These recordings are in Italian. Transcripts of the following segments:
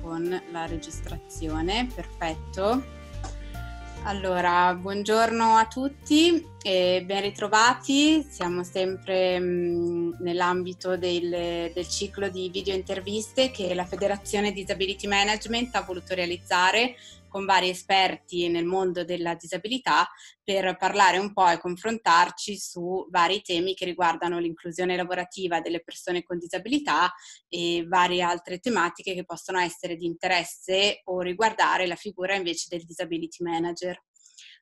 con la registrazione. Perfetto. Allora, buongiorno a tutti e ben ritrovati. Siamo sempre mh, nell'ambito del, del, ciclo di video interviste che la Federazione Disability Management ha voluto realizzare con vari esperti nel mondo della disabilità per parlare un po' e confrontarci su vari temi che riguardano l'inclusione lavorativa delle persone con disabilità e varie altre tematiche che possono essere di interesse o riguardare la figura invece del disability manager.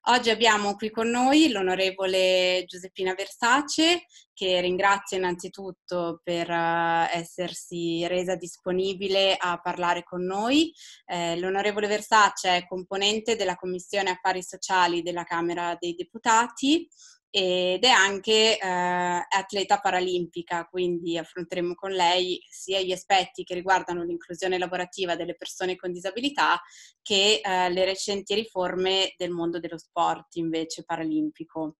Oggi abbiamo qui con noi l'onorevole Giuseppina Versace, che ringrazio innanzitutto per eh, essersi resa disponibile a parlare con noi. Eh, l'onorevole Versace è componente della Commissione Affari Sociali della Camera dei Deputati ed è anche eh, atleta paralimpica, quindi affronteremo con lei sia gli aspetti che riguardano l'inclusione lavorativa delle persone con disabilità che eh, le recenti riforme del mondo dello sport invece paralimpico.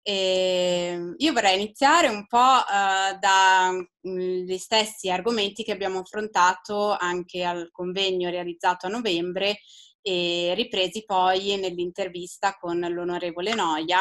E ehm, io vorrei iniziare un po' eh, dagli mm, stessi argomenti che abbiamo affrontato anche al convegno realizzato a novembre e ripresi poi nell'intervista con l'onorevole Noia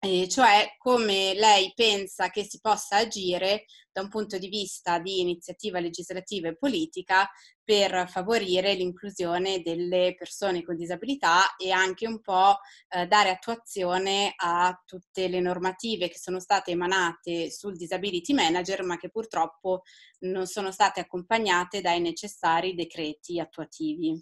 eh, cioè come lei pensa che si possa agire da un punto di vista di iniziativa legislativa e politica per favorire l'inclusione delle persone con disabilità e anche un po' eh, dare attuazione a tutte le normative che sono state emanate sul disability manager ma che purtroppo non sono state accompagnate dai necessari decreti attuativi.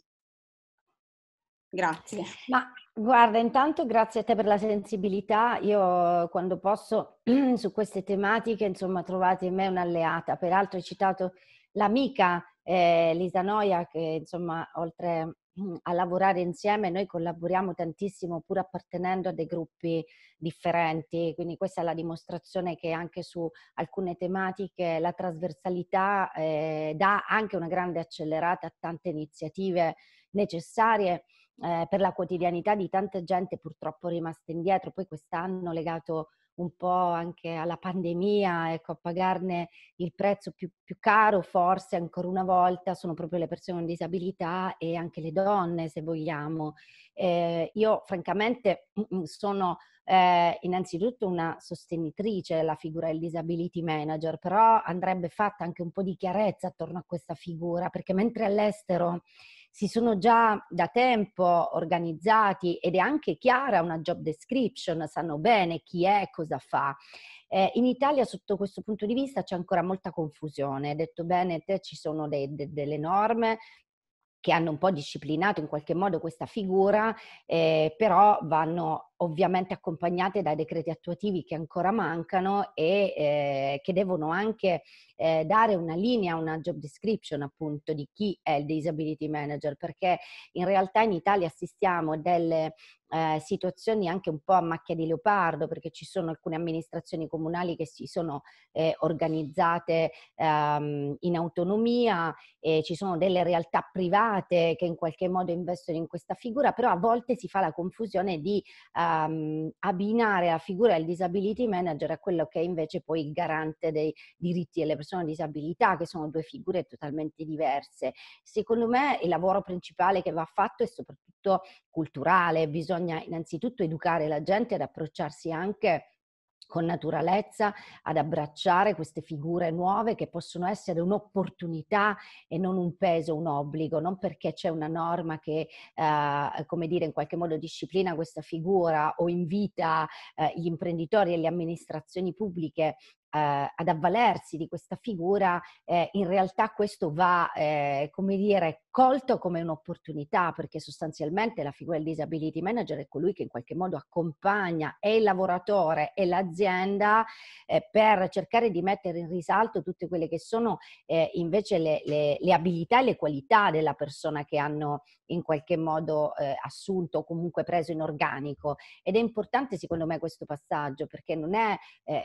Grazie. Ma Guarda, intanto grazie a te per la sensibilità. Io quando posso su queste tematiche, insomma, trovate in me un'alleata. Peraltro hai citato l'amica eh, Lisa Noia che, insomma, oltre mm, a lavorare insieme, noi collaboriamo tantissimo pur appartenendo a dei gruppi differenti, quindi questa è la dimostrazione che anche su alcune tematiche la trasversalità eh, dà anche una grande accelerata a tante iniziative necessarie eh, per la quotidianità di tanta gente purtroppo rimasta indietro, poi quest'anno legato un po' anche alla pandemia, ecco, a pagarne il prezzo più, più, caro forse ancora una volta sono proprio le persone con disabilità e anche le donne, se vogliamo. Eh, io francamente mm, mm, sono eh, innanzitutto una sostenitrice della figura del disability manager, però andrebbe fatta anche un po' di chiarezza attorno a questa figura, perché mentre all'estero si sono già da tempo organizzati ed è anche chiara una job description, sanno bene chi è, cosa fa. Eh, in Italia sotto questo punto di vista c'è ancora molta confusione, hai detto bene te ci sono de, de, delle norme, che hanno un po' disciplinato in qualche modo questa figura, eh, però vanno ovviamente accompagnate dai decreti attuativi che ancora mancano e eh, che devono anche eh, dare una linea, una job description appunto di chi è il disability manager, perché in realtà in Italia assistiamo a delle eh, situazioni anche un po' a macchia di leopardo, perché ci sono alcune amministrazioni comunali che si sono eh, organizzate ehm, in autonomia, e ci sono delle realtà private che in qualche modo investono in questa figura, però a volte si fa la confusione di eh, um, abbinare la figura del disability manager a quello che è invece poi il garante dei diritti delle persone con disabilità, che sono due figure totalmente diverse. Secondo me il lavoro principale che va fatto è soprattutto culturale, bisogna innanzitutto educare la gente ad approcciarsi anche con naturalezza ad abbracciare queste figure nuove che possono essere un'opportunità e non un peso, un obbligo, non perché c'è una norma che, eh, come dire, in qualche modo disciplina questa figura o invita eh, gli imprenditori e le amministrazioni pubbliche eh, ad avvalersi di questa figura, eh, in realtà questo va, eh, come dire, colto come un'opportunità, perché sostanzialmente la figura del disability manager è colui che in qualche modo accompagna e il lavoratore e l'azienda eh, per cercare di mettere in risalto tutte quelle che sono eh, invece le, le, le, abilità e le qualità della persona che hanno in qualche modo eh, assunto o comunque preso in organico. Ed è importante secondo me questo passaggio, perché non è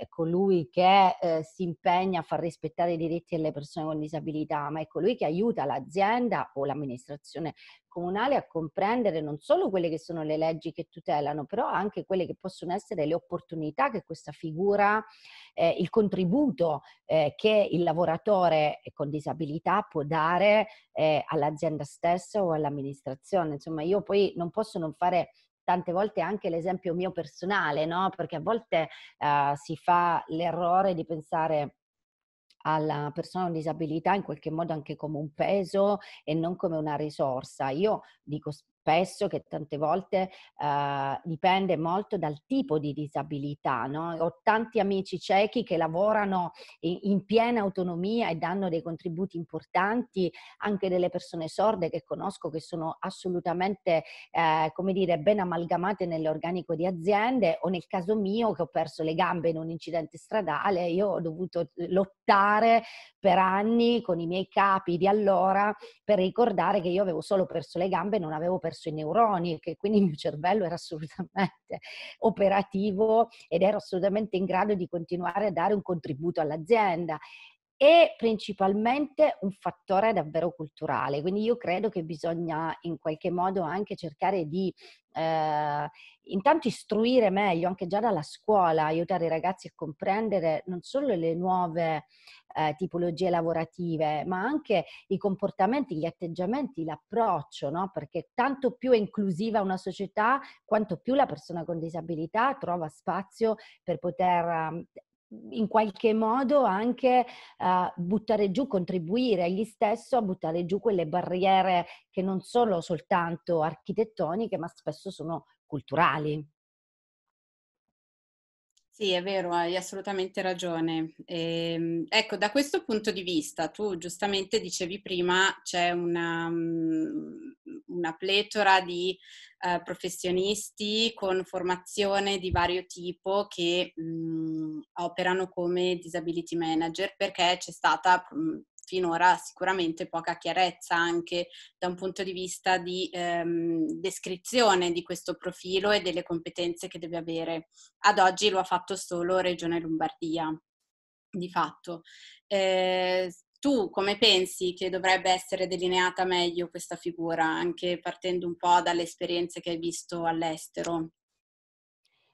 colui che eh, si impegna a far rispettare i diritti delle persone con disabilità, ma è colui ecco, che aiuta l'azienda o l'amministrazione comunale a comprendere non solo quelle che sono le leggi che tutelano, però anche quelle che possono essere le opportunità che questa figura, eh, il contributo eh, che il lavoratore con disabilità può dare eh, all'azienda stessa o all'amministrazione. Insomma, io poi non posso non fare tante volte anche l'esempio mio personale, no? perché a volte eh, si fa l'errore di pensare alla persona con disabilità in qualche modo anche come un peso e non come una risorsa. Io dico spesso che tante volte eh, dipende molto dal tipo di disabilità. No? Ho tanti amici ciechi che lavorano in, in, piena autonomia e danno dei contributi importanti, anche delle persone sorde che conosco che sono assolutamente, eh, come dire, ben amalgamate nell'organico di aziende o nel caso mio che ho perso le gambe in un incidente stradale, io ho dovuto eh, lottare per anni con i miei capi di allora per ricordare che io avevo solo perso le gambe e non avevo perso verso i neuroni e che quindi il mio cervello era assolutamente operativo ed ero assolutamente in grado di continuare a dare un contributo all'azienda e principalmente un fattore davvero culturale. Quindi io credo che bisogna in qualche modo anche cercare di eh, intanto istruire meglio anche già dalla scuola, aiutare i ragazzi a comprendere non solo le nuove eh, tipologie lavorative, ma anche i comportamenti, gli atteggiamenti, l'approccio, no? perché tanto più è inclusiva una società, quanto più la persona con disabilità trova spazio per poter in qualche modo anche uh, buttare giù, contribuire egli stesso a buttare giù quelle barriere che non sono soltanto architettoniche, ma spesso sono culturali. Sì, è vero, hai assolutamente ragione. Ehm, ecco, da questo punto di vista, tu giustamente dicevi prima, c'è una, mm, una pletora di eh, professionisti con formazione di vario tipo che mh, mm, operano come disability manager perché c'è stata mh, mm, finora sicuramente poca chiarezza anche da un punto di vista di ehm, descrizione di questo profilo e delle competenze che deve avere. Ad oggi lo ha fatto solo Regione Lombardia, di fatto. Eh, tu come pensi che dovrebbe essere delineata meglio questa figura, anche partendo un po' dalle esperienze che hai visto all'estero?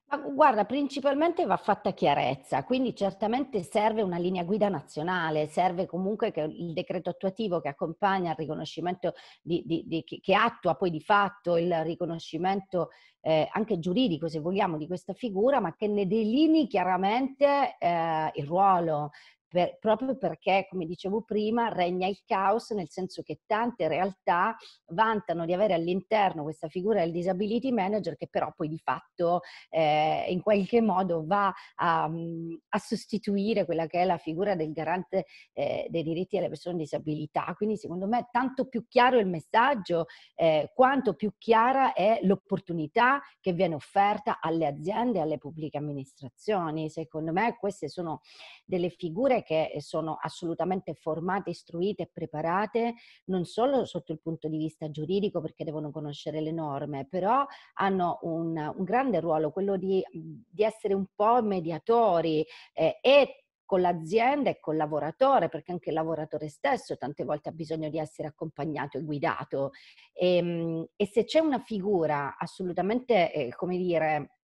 Ma guarda, principalmente va fatta chiarezza, quindi certamente serve una linea guida nazionale, serve comunque che il decreto attuativo che accompagna il riconoscimento, di, di, di, che attua poi di fatto il riconoscimento eh, anche giuridico, se vogliamo, di questa figura, ma che ne delini chiaramente eh, il ruolo, per, proprio perché, come dicevo prima, regna il caos, nel senso che tante realtà vantano di avere all'interno questa figura del disability manager che però poi di fatto eh, in qualche modo va a, mm, a, sostituire quella che è la figura del garante eh, dei diritti alle persone con disabilità. Quindi secondo me tanto più chiaro il messaggio, eh, quanto più chiara è l'opportunità che viene offerta alle aziende e alle pubbliche amministrazioni. Secondo me queste sono delle figure persone che eh, sono assolutamente formate, istruite e preparate, non solo sotto il punto di vista giuridico perché devono conoscere le norme, però hanno un, un grande ruolo, quello di, mhmm, di, essere un po' mediatori eh, e con l'azienda e col lavoratore, perché anche il lavoratore stesso tante volte ha bisogno di essere accompagnato e guidato. E, ehm, e se c'è una figura assolutamente, eh, come dire,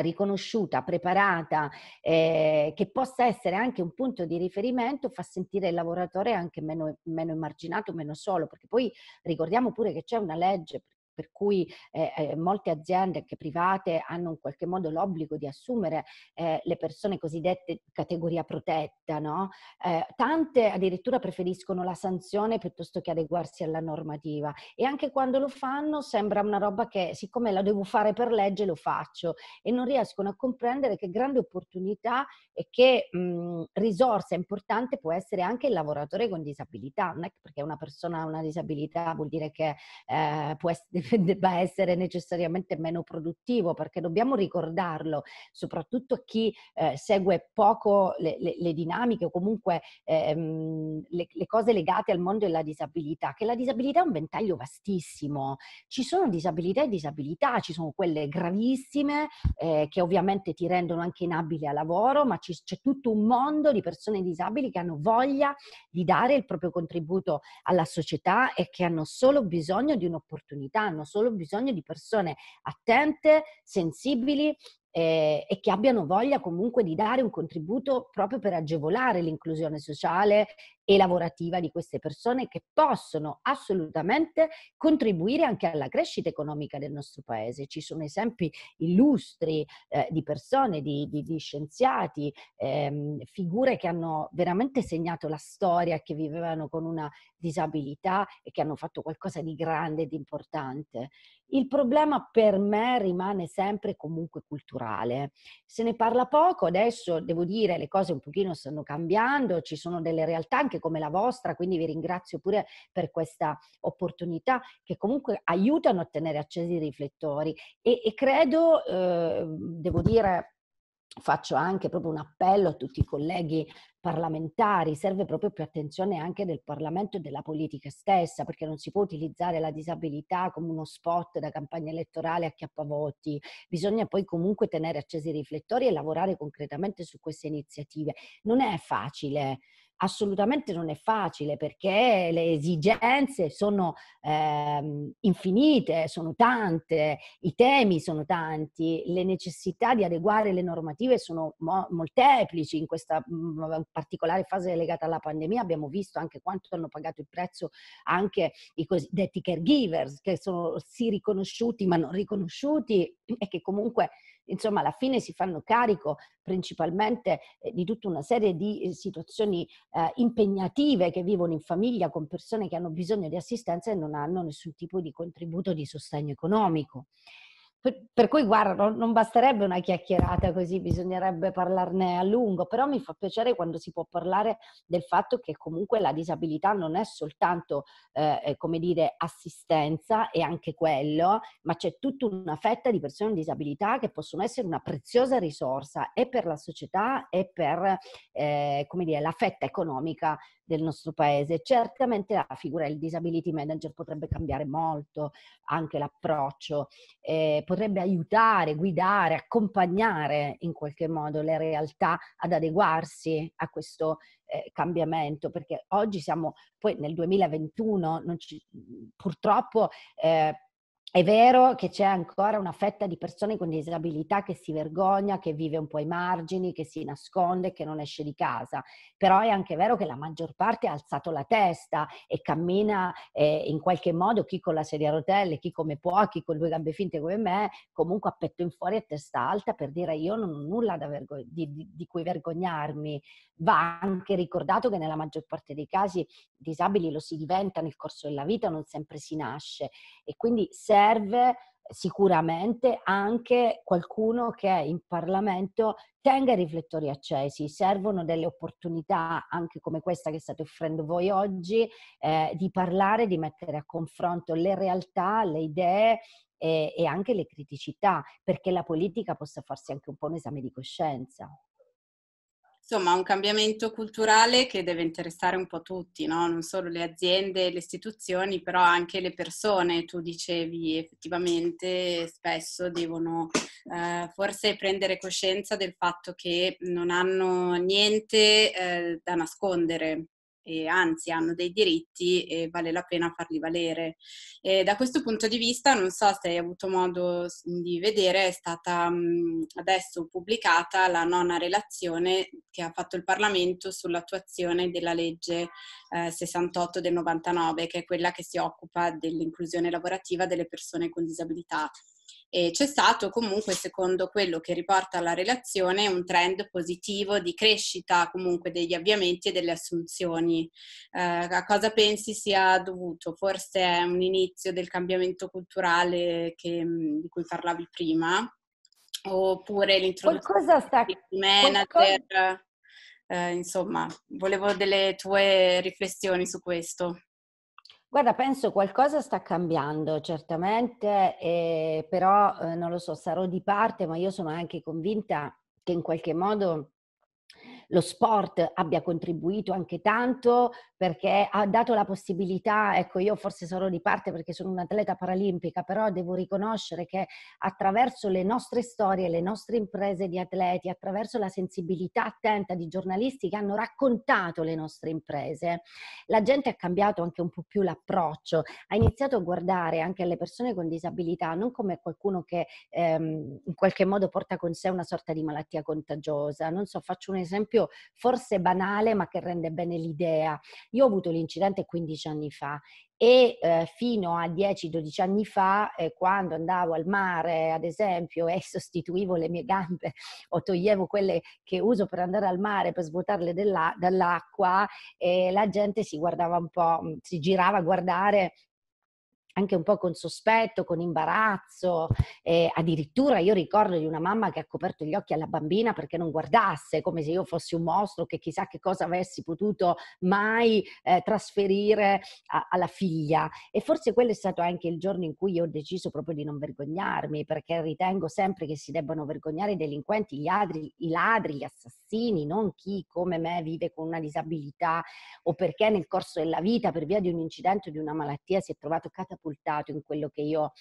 riconosciuta, preparata, eh, che possa essere anche un punto di riferimento, fa sentire il lavoratore anche meno, meno emarginato, meno solo, perché poi ricordiamo pure che c'è una legge, per cui eh, eh, molte aziende anche private hanno in qualche modo l'obbligo di assumere eh, le persone cosiddette categoria protetta, no? eh, tante addirittura preferiscono la sanzione piuttosto che adeguarsi alla normativa e anche quando lo fanno sembra una roba che siccome la devo fare per legge lo faccio e non riescono a comprendere che grande opportunità e che mh, mhmm, risorsa importante può essere anche il lavoratore con disabilità, non è perché una persona ha una disabilità vuol dire che eh, può essere debba essere necessariamente meno produttivo, perché dobbiamo ricordarlo, soprattutto a chi eh, segue poco le, le, le dinamiche o comunque ehm, le, le cose legate al mondo della disabilità, che la disabilità è un ventaglio vastissimo. Ci sono disabilità e disabilità, ci sono quelle gravissime eh, che ovviamente ti rendono anche inabile a lavoro, ma ci, c'è tutto un mondo di persone disabili che hanno voglia di dare il proprio contributo alla società e che hanno solo bisogno di un'opportunità, hanno solo bisogno di persone attente, sensibili eh, e che abbiano voglia comunque di dare un contributo proprio per agevolare l'inclusione sociale e lavorativa di queste persone che possono assolutamente contribuire anche alla crescita economica del nostro paese. Ci sono esempi illustri eh, di persone, di, di, di scienziati, ehm, figure che hanno veramente segnato la storia, che vivevano con una disabilità e che hanno fatto qualcosa di grande, e di importante. Il problema per me rimane sempre comunque culturale. Se ne parla poco, adesso devo dire le cose un pochino stanno cambiando, ci sono delle realtà anche come la vostra, quindi vi ringrazio pure per questa opportunità che comunque aiutano a tenere accesi i riflettori e, e credo, eh, devo dire faccio anche proprio un appello a tutti i colleghi parlamentari, serve proprio più attenzione anche del Parlamento e della politica stessa, perché non si può utilizzare la disabilità come uno spot da campagna elettorale a chiappavoti, bisogna poi comunque tenere accesi i riflettori e lavorare concretamente su queste iniziative. Non è facile, assolutamente non è facile perché le esigenze sono eh, infinite, sono tante, i temi sono tanti, le necessità di adeguare le normative sono mo- molteplici in questa mh, mhmm, particolare fase legata alla pandemia. Abbiamo visto anche quanto hanno pagato il prezzo anche i cosiddetti caregivers che sono sì riconosciuti ma non riconosciuti e che comunque insomma alla fine si fanno carico principalmente eh, di tutta una serie di eh, situazioni eh, impegnative che vivono in famiglia con persone che hanno bisogno di assistenza e non hanno nessun tipo di contributo di sostegno economico. Per, per cui guarda, non, non basterebbe una chiacchierata così, bisognerebbe parlarne a lungo, però mi fa piacere quando si può parlare del fatto che comunque la disabilità non è soltanto, eh, eh come dire, assistenza e anche quello, ma c'è tutta una fetta di persone con disabilità che possono essere una preziosa risorsa e per la società e per, eh, come dire, la fetta economica del nostro paese. Certamente la figura del disability manager potrebbe cambiare molto anche l'approccio. Eh, potrebbe aiutare, guidare, accompagnare in qualche modo le realtà ad adeguarsi a questo eh, cambiamento, perché oggi siamo, poi nel 2021 ci, purtroppo eh, è vero che c'è ancora una fetta di persone con disabilità che si vergogna, che vive un po' ai margini, che si nasconde, che non esce di casa, però è anche vero che la maggior parte ha alzato la testa e cammina eh, in qualche modo, chi con la sedia a rotelle, chi come può, chi con due gambe finte come me, comunque a petto in fuori e testa alta per dire io non ho nulla vergo- di, di, di cui vergognarmi. Va anche ricordato che nella maggior parte dei casi disabili lo si diventa nel corso della vita, non sempre si nasce e quindi se serve sicuramente anche qualcuno che in Parlamento tenga i riflettori accesi, servono delle opportunità anche come questa che state offrendo voi oggi eh, di parlare, di mettere a confronto le realtà, le idee e, e anche le criticità perché la politica possa farsi anche un po' un esame di coscienza insomma un cambiamento culturale che deve interessare un po' tutti, no? non solo le aziende, le istituzioni, però anche le persone. Tu dicevi effettivamente spesso devono eh, forse prendere coscienza del fatto che non hanno niente eh, da nascondere e anzi hanno dei diritti e vale la pena farli valere. E da questo punto di vista, non so se hai avuto modo di vedere, è stata mhmm, adesso pubblicata la nona relazione che ha fatto il Parlamento sull'attuazione della legge 68 eh, del 99, che è quella che si occupa dell'inclusione lavorativa delle persone con disabilità e c'è stato comunque, secondo quello che riporta la relazione, un trend positivo di crescita comunque degli avviamenti e delle assunzioni. Eh, a cosa pensi sia dovuto? Forse è un inizio del cambiamento culturale che, di cui parlavi prima? Oppure l'introduzione sta... di manager? Qualcosa... Eh, insomma, volevo delle tue riflessioni su questo. Guarda, penso qualcosa sta cambiando, certamente, eh, però eh, non lo so, sarò di parte, ma io sono anche convinta che in qualche modo lo sport abbia contribuito anche tanto perché ha dato la possibilità, ecco io forse sarò di parte perché sono un'atleta paralimpica, però devo riconoscere che attraverso le nostre storie, le nostre imprese di atleti, attraverso la sensibilità attenta di giornalisti che hanno raccontato le nostre imprese, la gente ha cambiato anche un po' più l'approccio, ha iniziato a guardare anche le persone con disabilità non come qualcuno che ehm, in qualche modo porta con sé una sorta di malattia contagiosa. Non so, faccio un esempio esempio forse banale ma che rende bene l'idea. Io ho avuto l'incidente 15 anni fa e eh, fino a 10-12 anni fa, eh, quando andavo al mare, ad esempio, e sostituivo le mie gambe o toglievo quelle che uso per andare al mare per svuotarle della, dall'acqua, eh, la gente si guardava un po', si girava a guardare anche un po' con sospetto, con imbarazzo, eh, addirittura io ricordo di una mamma che ha coperto gli occhi alla bambina perché non guardasse, come se io fossi un mostro che chissà che cosa avessi potuto mai eh, trasferire a, alla figlia. E forse quello è stato anche il giorno in cui io ho deciso proprio di non vergognarmi, perché ritengo sempre che si debbano vergognare i delinquenti, gli adri, i ladri, gli assassini, non chi come me vive con una disabilità o perché nel corso della vita, per via di un incidente o di una malattia, si è trovato catapultato occultato in quello che io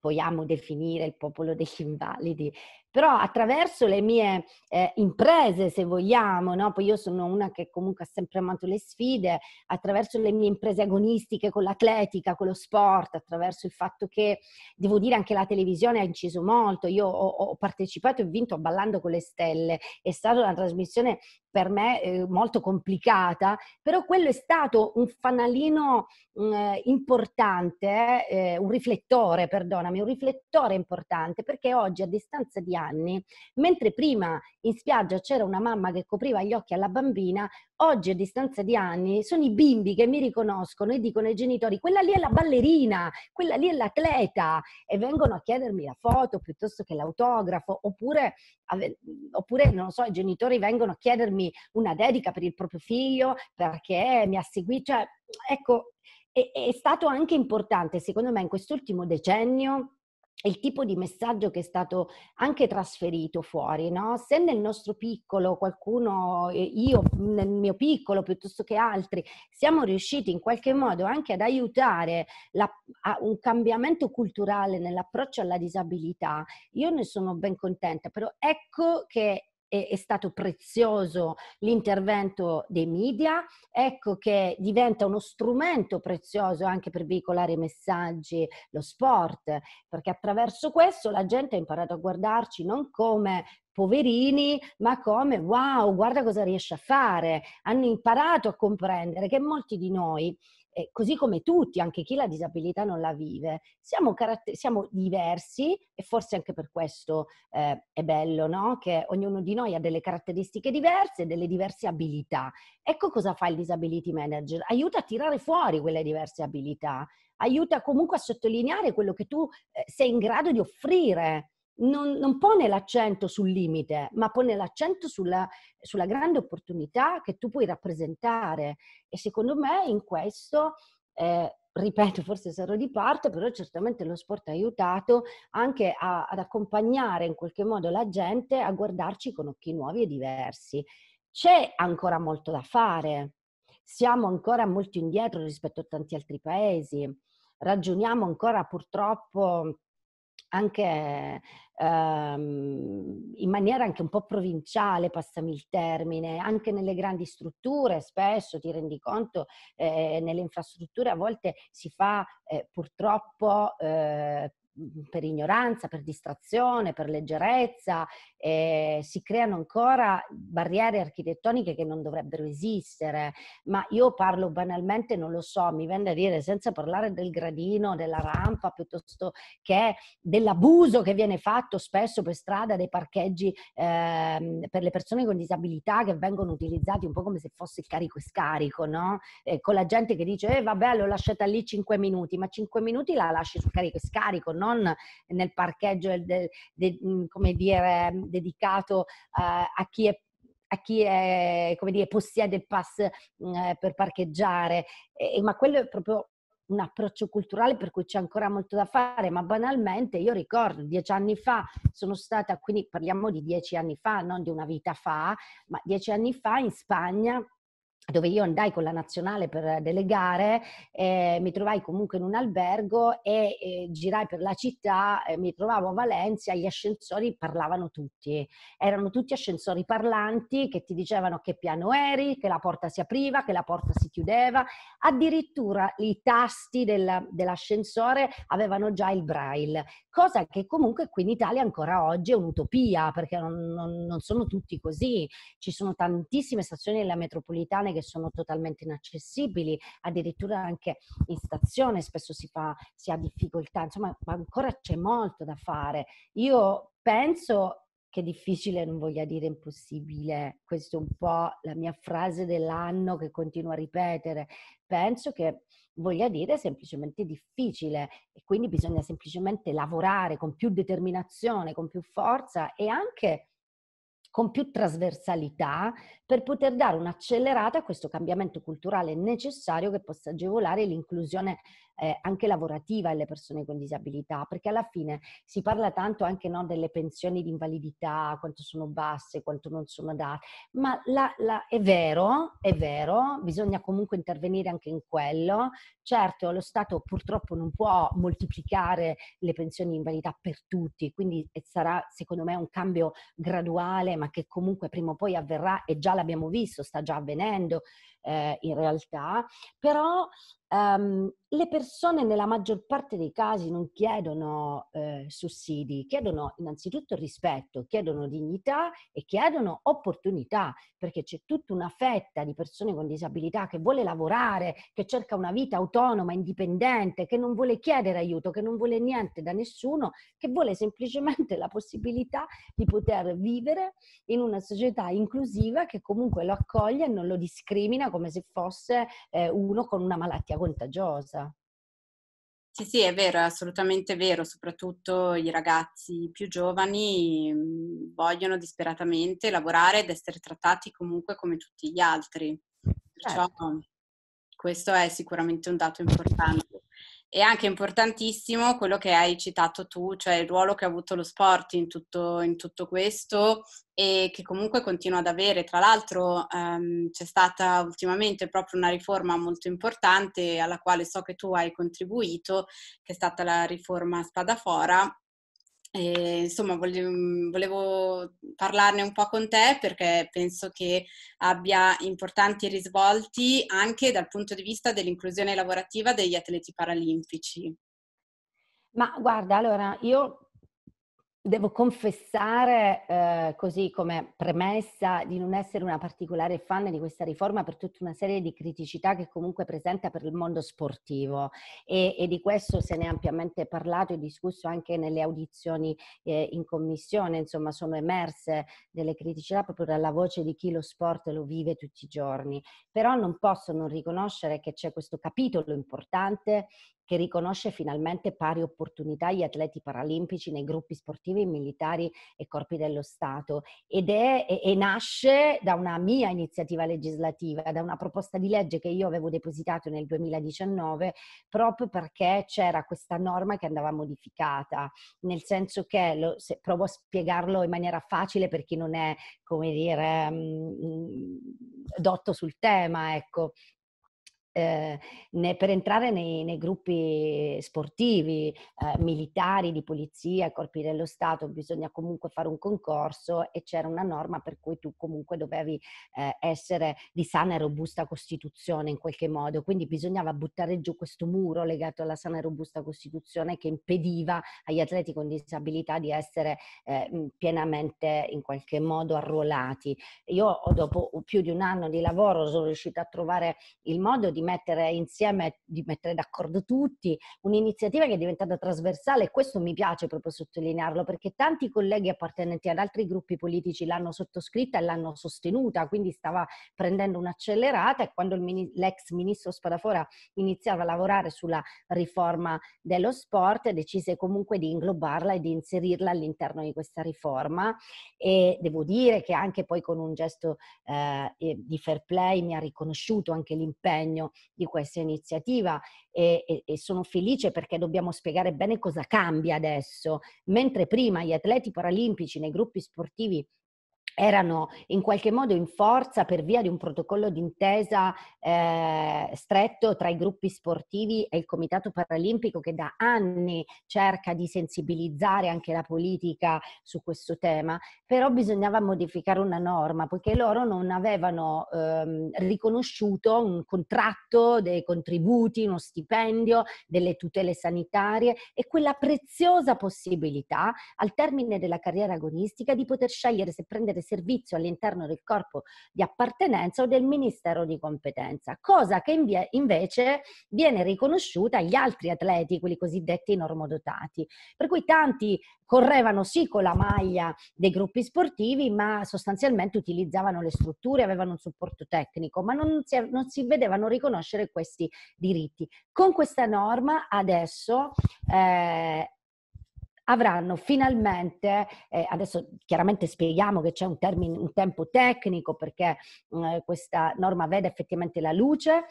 vogliamo definire il popolo degli invalidi, però attraverso le mie eh, imprese, se vogliamo, no? poi io sono una che comunque ha sempre amato le sfide, attraverso le mie imprese agonistiche con l'atletica, con lo sport, attraverso il fatto che, devo dire, anche la televisione ha inciso molto, io ho, ho partecipato e vinto a Ballando con le Stelle, è stata una trasmissione per me eh, molto complicata, però quello è stato un fanalino mh, mm, importante, eh, un riflettore, perdonami, un riflettore importante perché oggi a distanza di anni, mentre prima in spiaggia c'era una mamma che copriva gli occhi alla bambina, oggi a distanza di anni sono i bimbi che mi riconoscono e dicono ai genitori quella lì è la ballerina, quella lì è l'atleta e vengono a chiedermi la foto piuttosto che l'autografo oppure, oppure non so, i genitori vengono a chiedermi farmi una dedica per il proprio figlio perché mi ha seguito. Cioè, ecco, è, è stato anche importante, secondo me, in quest'ultimo decennio il tipo di messaggio che è stato anche trasferito fuori, no? Se nel nostro piccolo qualcuno, io nel mio piccolo piuttosto che altri, siamo riusciti in qualche modo anche ad aiutare la, a un cambiamento culturale nell'approccio alla disabilità, io ne sono ben contenta, però ecco che è, è stato prezioso l'intervento dei media, ecco che diventa uno strumento prezioso anche per veicolare i messaggi, lo sport, perché attraverso questo la gente ha imparato a guardarci non come poverini, ma come wow, guarda cosa riesce a fare. Hanno imparato a comprendere che molti di noi eh, così come tutti, anche chi la disabilità non la vive, siamo, caratter- siamo diversi e forse anche per questo eh, è bello, no? Che ognuno di noi ha delle caratteristiche diverse, e delle diverse abilità. Ecco cosa fa il disability manager, aiuta a tirare fuori quelle diverse abilità, aiuta comunque a sottolineare quello che tu eh, sei in grado di offrire non, non, pone l'accento sul limite, ma pone l'accento sulla, sulla, grande opportunità che tu puoi rappresentare. E secondo me in questo, eh, ripeto, forse sarò di parte, però certamente lo sport ha aiutato anche a, ad accompagnare in qualche modo la gente a guardarci con occhi nuovi e diversi. C'è ancora molto da fare, siamo ancora molto indietro rispetto a tanti altri paesi, ragioniamo ancora purtroppo anche ehm, in maniera anche un po' provinciale, passami il termine, anche nelle grandi strutture spesso ti rendi conto, eh, nelle infrastrutture a volte si fa eh, purtroppo eh, Mhmm, per ignoranza, per distrazione, per leggerezza, eh, si creano ancora barriere architettoniche che non dovrebbero esistere, ma io parlo banalmente, non lo so, mi vende a dire senza parlare del gradino, della rampa, piuttosto che dell'abuso che viene fatto spesso per strada dei parcheggi eh, per le persone con disabilità che vengono utilizzati un po' come se fosse il carico e scarico, no? Eh, con la gente che dice, eh vabbè, l'ho lasciata lì 5 minuti, ma 5 minuti la lasci sul carico e scarico, no? non nel parcheggio del, del, come dire, dedicato eh, a chi è a chi è, come dire, possiede il pass mh, eh, per parcheggiare, e, ma quello è proprio un approccio culturale per cui c'è ancora molto da fare, ma banalmente io ricordo dieci anni fa sono stata, quindi parliamo di dieci anni fa, non di una vita fa, ma dieci anni fa in Spagna dove io andai con la nazionale per delegare, eh, mi trovai comunque in un albergo e eh, girai per la città, eh, mi trovavo a Valencia, gli ascensori parlavano tutti, erano tutti ascensori parlanti che ti dicevano che piano eri, che la porta si apriva, che la porta si chiudeva, addirittura i tasti del, dell'ascensore avevano già il braille, cosa che comunque qui in Italia ancora oggi è un'utopia perché non, non, non sono tutti così, ci sono tantissime stazioni della metropolitana che sono totalmente inaccessibili, addirittura anche in stazione spesso si, fa, si ha difficoltà, insomma ancora c'è molto da fare. Io penso che difficile non voglia dire impossibile, questa è un po' la mia frase dell'anno che continuo a ripetere, penso che voglia dire semplicemente difficile e quindi bisogna semplicemente lavorare con più determinazione, con più forza e anche con più trasversalità per poter dare un'accelerata a questo cambiamento culturale necessario che possa agevolare l'inclusione eh, anche lavorativa alle persone con disabilità, perché alla fine si parla tanto anche no, delle pensioni di invalidità, quanto sono basse, quanto non sono date, ma la, la, è vero, è vero, bisogna comunque intervenire anche in quello. Certo, lo Stato purtroppo non può moltiplicare le pensioni di invalidità per tutti, quindi sarà secondo me un cambio graduale, ma che comunque prima o poi avverrà e già l'abbiamo visto, sta già avvenendo eh, in realtà, però um, le persone nella maggior parte dei casi non chiedono eh, sussidi, chiedono innanzitutto rispetto, chiedono dignità e chiedono opportunità, perché c'è tutta una fetta di persone con disabilità che vuole lavorare, che cerca una vita autonoma, indipendente, che non vuole chiedere aiuto, che non vuole niente da nessuno, che vuole semplicemente la possibilità di poter vivere in una società inclusiva che comunque lo accoglie e non lo discrimina come se fosse eh, uno con una malattia contagiosa. Sì, sì, è vero, è assolutamente vero, soprattutto i ragazzi più giovani mhmm, vogliono disperatamente lavorare ed essere trattati comunque come tutti gli altri. Perciò certo. questo è sicuramente un dato importante è anche importantissimo quello che hai citato tu, cioè il ruolo che ha avuto lo sport in tutto, in tutto questo e che comunque continua ad avere. Tra l'altro ehm, c'è stata ultimamente proprio una riforma molto importante alla quale so che tu hai contribuito, che è stata la riforma Spadafora, e, insomma, volevo, mhmm, volevo, parlarne un po' con te perché penso che abbia importanti risvolti anche dal punto di vista dell'inclusione lavorativa degli atleti paralimpici. Ma guarda, allora io Devo confessare, eh, così come premessa, di non essere una particolare fan di questa riforma per tutta una serie di criticità che comunque presenta per il mondo sportivo e, e di questo se ne è ampiamente parlato e discusso anche nelle audizioni eh, in commissione, insomma sono emerse delle criticità proprio dalla voce di chi lo sport lo vive tutti i giorni, però non posso non riconoscere che c'è questo capitolo importante che riconosce finalmente pari opportunità agli atleti paralimpici nei gruppi sportivi, militari e corpi dello Stato ed è, e, nasce da una mia iniziativa legislativa, da una proposta di legge che io avevo depositato nel 2019 proprio perché c'era questa norma che andava modificata, nel senso che lo, se provo a spiegarlo in maniera facile per chi non è, come dire, mh, mm, mm, dotto sul tema, ecco eh, per entrare nei, nei gruppi sportivi, eh, militari, di polizia, corpi dello Stato, bisogna comunque fare un concorso e c'era una norma per cui tu comunque dovevi eh, essere di sana e robusta Costituzione in qualche modo, quindi bisognava buttare giù questo muro legato alla sana e robusta Costituzione che impediva agli atleti con disabilità di essere eh, pienamente in qualche modo arruolati. Io dopo più di un anno di lavoro sono riuscita a trovare il modo di mettere insieme, di mettere d'accordo tutti, un'iniziativa che è diventata trasversale e questo mi piace proprio sottolinearlo perché tanti colleghi appartenenti ad altri gruppi politici l'hanno sottoscritta e l'hanno sostenuta, quindi stava prendendo un'accelerata e quando mini, l'ex ministro Spadafora iniziava a lavorare sulla riforma dello sport decise comunque di inglobarla e di inserirla all'interno di questa riforma e devo dire che anche poi con un gesto eh, di fair play mi ha riconosciuto anche l'impegno di questa iniziativa e, e, e, sono felice perché dobbiamo spiegare bene cosa cambia adesso. Mentre prima gli atleti paralimpici nei gruppi sportivi erano in qualche modo in forza per via di un protocollo d'intesa eh, stretto tra i gruppi sportivi e il Comitato Paralimpico che da anni cerca di sensibilizzare anche la politica su questo tema, però bisognava modificare una norma poiché loro non avevano ehm, riconosciuto un contratto, dei contributi, uno stipendio, delle tutele sanitarie e quella preziosa possibilità al termine della carriera agonistica di poter scegliere se prendere servizio all'interno del corpo di appartenenza o del ministero di competenza, cosa che invece viene riconosciuta agli altri atleti, quelli cosiddetti normodotati. Per cui tanti correvano sì con la maglia dei gruppi sportivi, ma sostanzialmente utilizzavano le strutture, avevano un supporto tecnico, ma non si, non si vedevano riconoscere questi diritti. Con questa norma adesso eh, avranno finalmente, eh, adesso chiaramente spieghiamo che c'è un, termine, un tempo tecnico perché eh, questa norma vede effettivamente la luce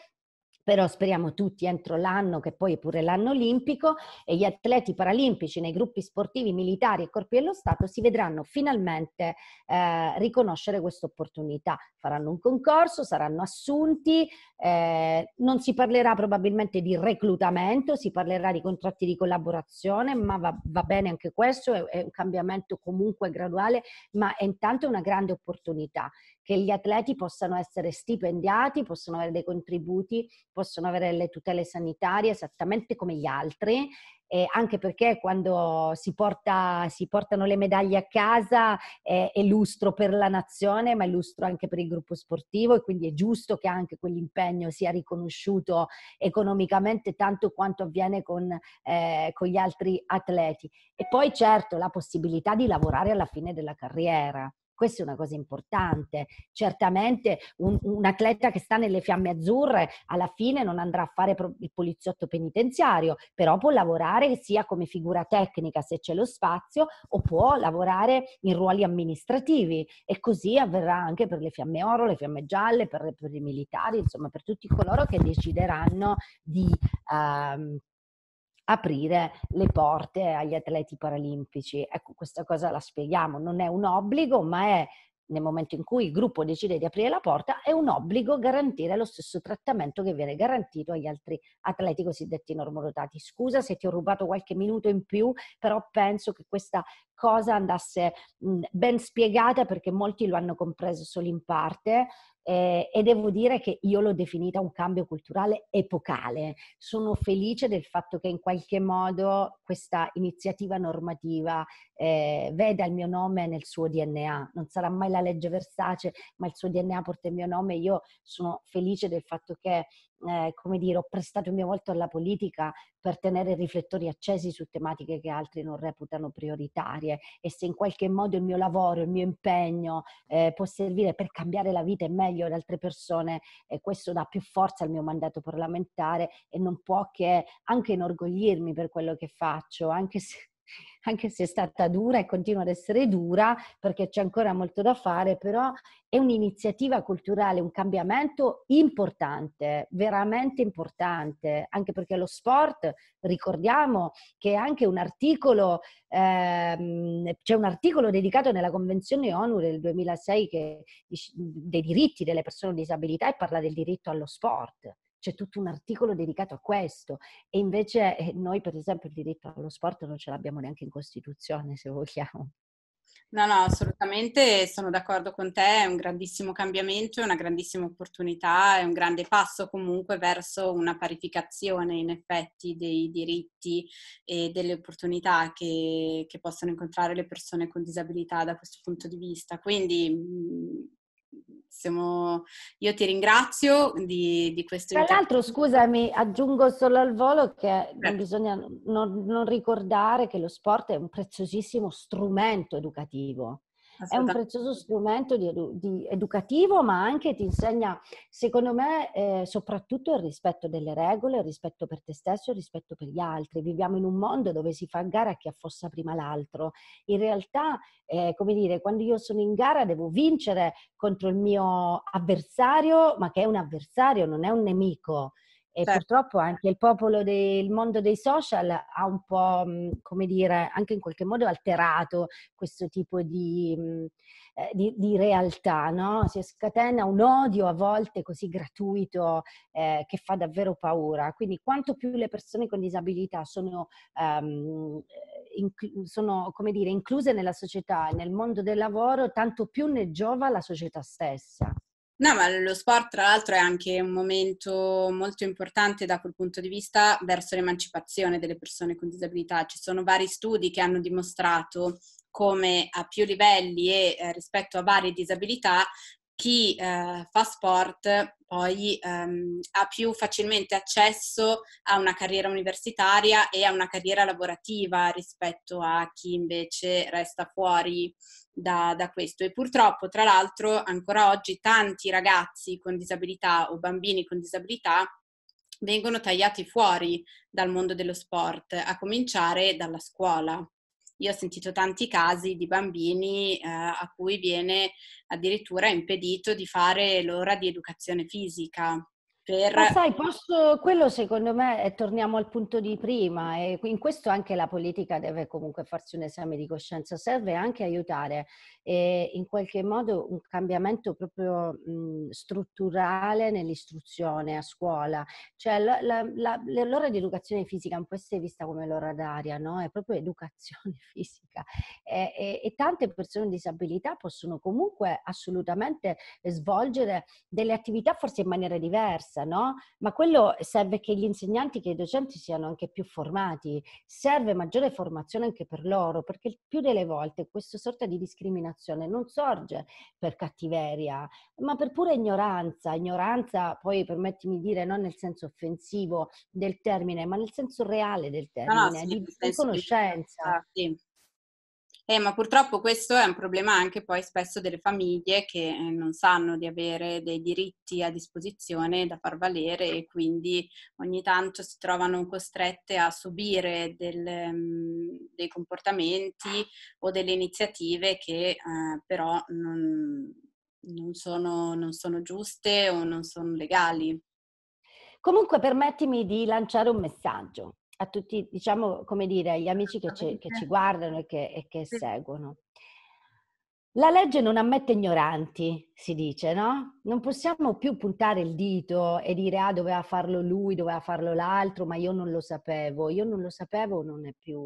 però speriamo tutti entro l'anno, che poi è pure l'anno olimpico, e gli atleti paralimpici nei gruppi sportivi militari e corpi dello Stato si vedranno finalmente eh, riconoscere questa opportunità. Faranno un concorso, saranno assunti, eh, non si parlerà probabilmente di reclutamento, si parlerà di contratti di collaborazione, ma va, va bene anche questo, è, è un cambiamento comunque graduale, ma è intanto una grande opportunità che gli atleti possano essere stipendiati, possano avere dei contributi, possono avere le tutele sanitarie esattamente come gli altri, eh, anche perché quando si, porta, si, portano le medaglie a casa eh, è lustro per la nazione, ma è lustro anche per il gruppo sportivo e quindi è giusto che anche quell'impegno sia riconosciuto economicamente tanto quanto avviene con, eh, con gli altri atleti. E poi certo la possibilità di lavorare alla fine della carriera questa è una cosa importante. Certamente un, un atleta che sta nelle fiamme azzurre alla fine non andrà a fare il poliziotto penitenziario, però può lavorare sia come figura tecnica se c'è lo spazio o può lavorare in ruoli amministrativi e così avverrà anche per le fiamme oro, le fiamme gialle, per, per i militari, insomma per tutti coloro che decideranno di... Ehm, aprire le porte agli atleti paralimpici. Ecco, questa cosa la spieghiamo, non è un obbligo, ma è nel momento in cui il gruppo decide di aprire la porta, è un obbligo garantire lo stesso trattamento che viene garantito agli altri atleti cosiddetti normodotati. Scusa se ti ho rubato qualche minuto in più, però penso che questa cosa andasse mhmm, ben spiegata perché molti lo hanno compreso solo in parte eh, e devo dire che io l'ho definita un cambio culturale epocale. Sono felice del fatto che in qualche modo questa iniziativa normativa eh, veda il mio nome nel suo DNA. Non sarà mai la legge Versace, ma il suo DNA porta il mio nome. Io sono felice del fatto che eh, come dire, ho prestato il mio volto alla politica per tenere riflettori accesi su tematiche che altri non reputano prioritarie e se in qualche modo il mio lavoro, il mio impegno eh, può servire per cambiare la vita e meglio ad altre persone, eh, questo dà più forza al mio mandato parlamentare e non può che anche inorgoglirmi per quello che faccio, anche se anche se è stata dura e continua ad essere dura perché c'è ancora molto da fare, però è un'iniziativa culturale, un cambiamento importante, veramente importante, anche perché lo sport, ricordiamo che anche un articolo, ehm, c'è un articolo dedicato nella Convenzione ONU del 2006 che, dei diritti delle persone con disabilità e parla del diritto allo sport c'è tutto un articolo dedicato a questo e invece eh, noi per esempio il diritto allo sport non ce l'abbiamo neanche in Costituzione se vogliamo. No, no, assolutamente sono d'accordo con te, è un grandissimo cambiamento, è una grandissima opportunità, è un grande passo comunque verso una parificazione in effetti dei diritti e delle opportunità che, che possono incontrare le persone con disabilità da questo punto di vista. Quindi mm, siamo... Io ti ringrazio di, di questo. Tra l'altro, scusami, aggiungo solo al volo che non bisogna non, non ricordare che lo sport è un preziosissimo strumento educativo è un prezioso strumento di di educativo, ma anche ti insegna, secondo me, eh, soprattutto il rispetto delle regole, il rispetto per te stesso, il rispetto per gli altri. Viviamo in un mondo dove si fa gara a chi affossa prima l'altro. In realtà, eh, come dire, quando io sono in gara devo vincere contro il mio avversario, ma che è un avversario, non è un nemico. E certo. purtroppo anche il popolo del mondo dei social ha un po', mhmm, come dire, anche in qualche modo alterato questo tipo di, mhmm, eh, di, di realtà, no? Si scatena un odio a volte così gratuito eh, che fa davvero paura. Quindi quanto più le persone con disabilità sono, um, ehm, eh, in, sono come dire, incluse nella società e nel mondo del lavoro, tanto più ne giova la società stessa. No, ma lo sport tra l'altro è anche un momento molto importante da quel punto di vista verso l'emancipazione delle persone con disabilità. Ci sono vari studi che hanno dimostrato come a più livelli e eh, rispetto a varie disabilità chi eh, fa sport poi ehm, ha più facilmente accesso a una carriera universitaria e a una carriera lavorativa rispetto a chi invece resta fuori da, da questo e purtroppo tra l'altro ancora oggi tanti ragazzi con disabilità o bambini con disabilità vengono tagliati fuori dal mondo dello sport, a cominciare dalla scuola. Io ho sentito tanti casi di bambini eh, a cui viene addirittura impedito di fare l'ora di educazione fisica per... Ma sai, posso, quello secondo me, è, torniamo al punto di prima, e in questo anche la politica deve comunque farsi un esame di coscienza, serve anche aiutare eh, in qualche modo un cambiamento proprio mh, strutturale nell'istruzione a scuola, cioè la, la, la, l'ora di educazione fisica non può essere vista come l'ora d'aria, no? è proprio educazione fisica e, e, e tante persone con disabilità possono comunque assolutamente svolgere delle attività forse in maniera diversa stessa, no? Ma quello serve che gli insegnanti, che i docenti siano anche più formati, serve maggiore formazione anche per loro, perché più delle volte questa sorta di discriminazione non sorge per cattiveria, ma per pura ignoranza, ignoranza poi permettimi di dire non nel senso offensivo del termine, ma nel senso reale del ah, termine, no, no, sì, di conoscenza. Ah, sì. Eh, ma purtroppo questo è un problema anche poi spesso delle famiglie che eh, non sanno di avere dei diritti a disposizione da far valere e quindi ogni tanto si trovano costrette a subire del, mm, dei comportamenti o delle iniziative che eh, però non, non, sono, non sono giuste o non sono legali. Comunque permettimi di lanciare un messaggio a tutti, diciamo, come dire, agli amici che ci, che ci guardano e che, e che seguono. La legge non ammette ignoranti, si dice, no? Non possiamo più puntare il dito e dire ah doveva farlo lui, doveva farlo l'altro, ma io non lo sapevo. Io non lo sapevo non è più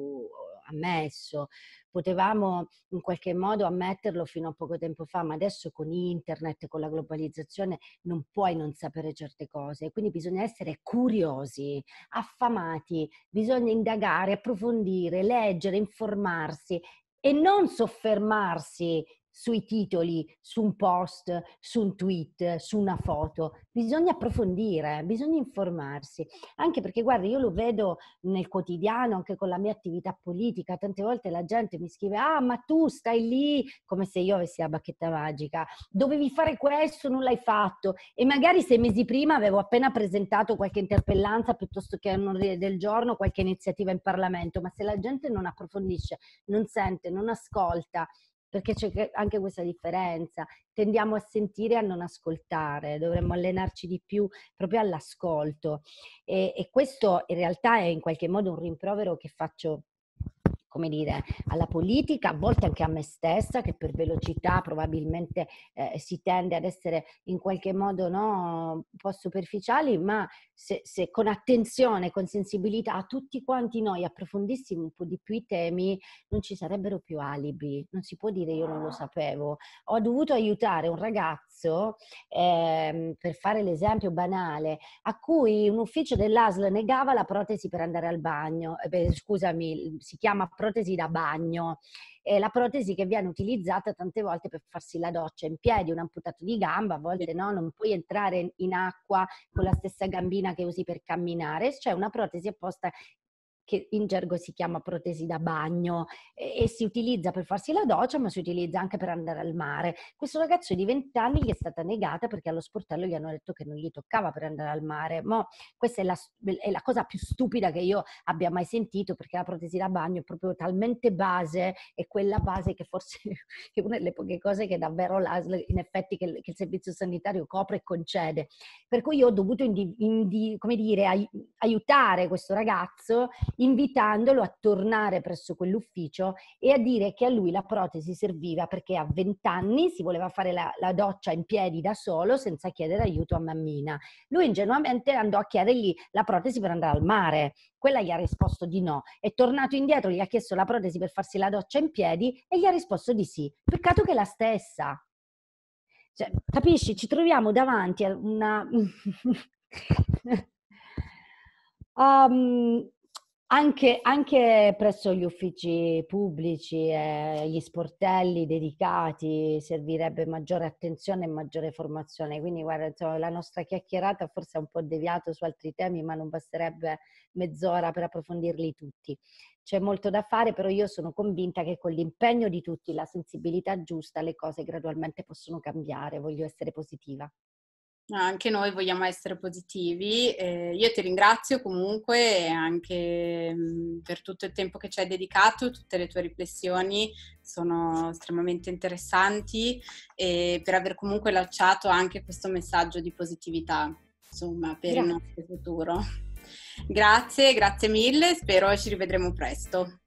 ammesso, potevamo in qualche modo ammetterlo fino a poco tempo fa, ma adesso con internet, con la globalizzazione, non puoi non sapere certe cose, quindi bisogna essere curiosi, affamati, bisogna indagare, approfondire, leggere, informarsi e non soffermarsi sui titoli, su un post, su un tweet, su una foto. Bisogna approfondire, bisogna informarsi. Anche perché, guarda, io lo vedo nel quotidiano, anche con la mia attività politica. Tante volte la gente mi scrive, ah, ma tu stai lì come se io avessi la bacchetta magica. Dovevi fare questo, non l'hai fatto. E magari sei mesi prima avevo appena presentato qualche interpellanza piuttosto che un ordine del giorno, qualche iniziativa in Parlamento. Ma se la gente non approfondisce, non sente, non ascolta, perché c'è anche questa differenza. Tendiamo a sentire e a non ascoltare, dovremmo allenarci di più proprio all'ascolto. E, e questo in realtà è in qualche modo un rimprovero che faccio come dire, alla politica, a volte anche a me stessa, che per velocità probabilmente eh, si tende ad essere in qualche modo no, un po' superficiali, ma se, se, con attenzione, con sensibilità a tutti quanti noi approfondissimo un po' di più i temi, non ci sarebbero più alibi, non si può dire io non lo sapevo. Ho dovuto aiutare un ragazzo, eh, per fare l'esempio banale, a cui un ufficio dell'ASL negava la protesi per andare al bagno, eh, beh, scusami, si chiama protesi da bagno, è la protesi che viene utilizzata tante volte per farsi la doccia in piedi, un amputato di gamba, a volte no, non puoi entrare in acqua con la stessa gambina che usi per camminare, c'è cioè una protesi apposta che in gergo si chiama protesi da bagno e, e, si utilizza per farsi la doccia, ma si utilizza anche per andare al mare. Questo ragazzo di 20 anni gli è stata negata perché allo sportello gli hanno detto che non gli toccava per andare al mare. Ma questa è la, è la cosa più stupida che io abbia mai sentito perché la protesi da bagno è proprio talmente base e quella base che forse è una delle poche cose che davvero l'ASL in effetti che, che il servizio sanitario copre e concede. Per cui io ho dovuto, indi, indi, come dire, ai, aiutare questo ragazzo invitandolo a tornare presso quell'ufficio e a dire che a lui la protesi serviva perché a 20 anni si voleva fare la, la doccia in piedi da solo senza chiedere aiuto a mammina. Lui ingenuamente andò a chiedergli la protesi per andare al mare. Quella gli ha risposto di no. È tornato indietro, gli ha chiesto la protesi per farsi la doccia in piedi e gli ha risposto di sì. Peccato che è la stessa. Cioè, capisci, ci troviamo davanti a una... um, Anche, anche, presso gli uffici pubblici e eh, gli sportelli dedicati servirebbe maggiore attenzione e maggiore formazione. Quindi, guarda, insomma, la nostra chiacchierata forse è un po' deviata su altri temi, ma non basterebbe mezz'ora per approfondirli tutti. C'è molto da fare, però io sono convinta che con l'impegno di tutti, la sensibilità giusta, le cose gradualmente possono cambiare. Voglio essere positiva. Anche noi vogliamo essere positivi. Eh, io ti ringrazio comunque anche mm, per tutto il tempo che ci hai dedicato, tutte le tue riflessioni sono estremamente interessanti e per aver comunque lanciato anche questo messaggio di positività, insomma, per grazie. il nostro futuro. Grazie, grazie mille, spero ci rivedremo presto.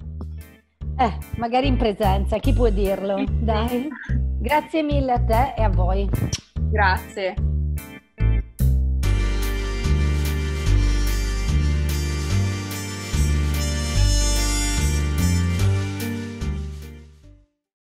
Eh, magari in presenza, chi può dirlo? Dai. Grazie mille a te e a voi. Grazie.